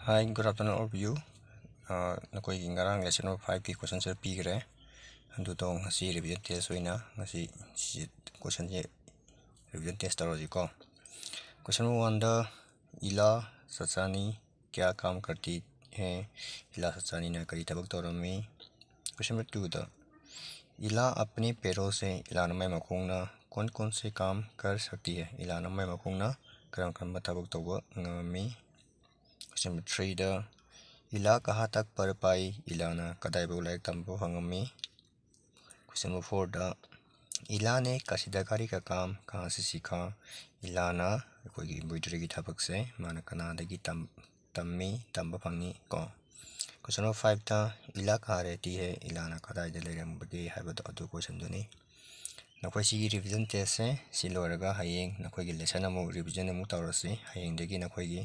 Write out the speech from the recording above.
hi good afternoon all of you ꯅꯈꯣꯏꯒꯤ ꯉꯔꯥꯡ lesson of ꯐꯥꯏꯚꯀꯤ ꯀꯣꯏꯁꯟꯁꯦ ꯄꯤꯈ꯭ꯔꯦ ꯑꯗꯨꯗꯣ ꯉꯁꯤ ꯔꯤꯚꯤꯖꯟ ꯇꯦꯁ ꯑꯣꯏꯅ ꯉꯁꯤ रिविजन टेस्ट तौरजीको question number one the Sachani क्या काम करती है इला सचानी ने करी तबक तौरमी question number two the Ila अपने पैरों से इलानमय मखोंगना कौन कौन से काम कर सकती है इलानमय मखोंगना करम कम तबक तौब सिम ꯁꯦꯝꯕ ꯗ ꯏꯂꯥ ꯀꯍꯥ ꯇꯛ ꯄꯔ ꯄꯥꯏ इलाना कदाइबो लाइक तंबो हंगमी question number four the Ila ने काशिदाकारी का काम कहाँ से सीखा इलाना कोई एम्ब्रॉयडरी की थपक से माना कनादगी तम तम्मी तंब फंगी को क्वेश्चन नंबर फाइव था इला कहाँ रहती है इलाना कदाइद लेरंबगी हैबद अदु क्वेश्चन जो नहीं दुनी सी रिविजन टेस्ट से सी लोरगा हयेंग नखोई लेसन अमुक रिविजन अमुक तौरसी हयेंगदगी नखोई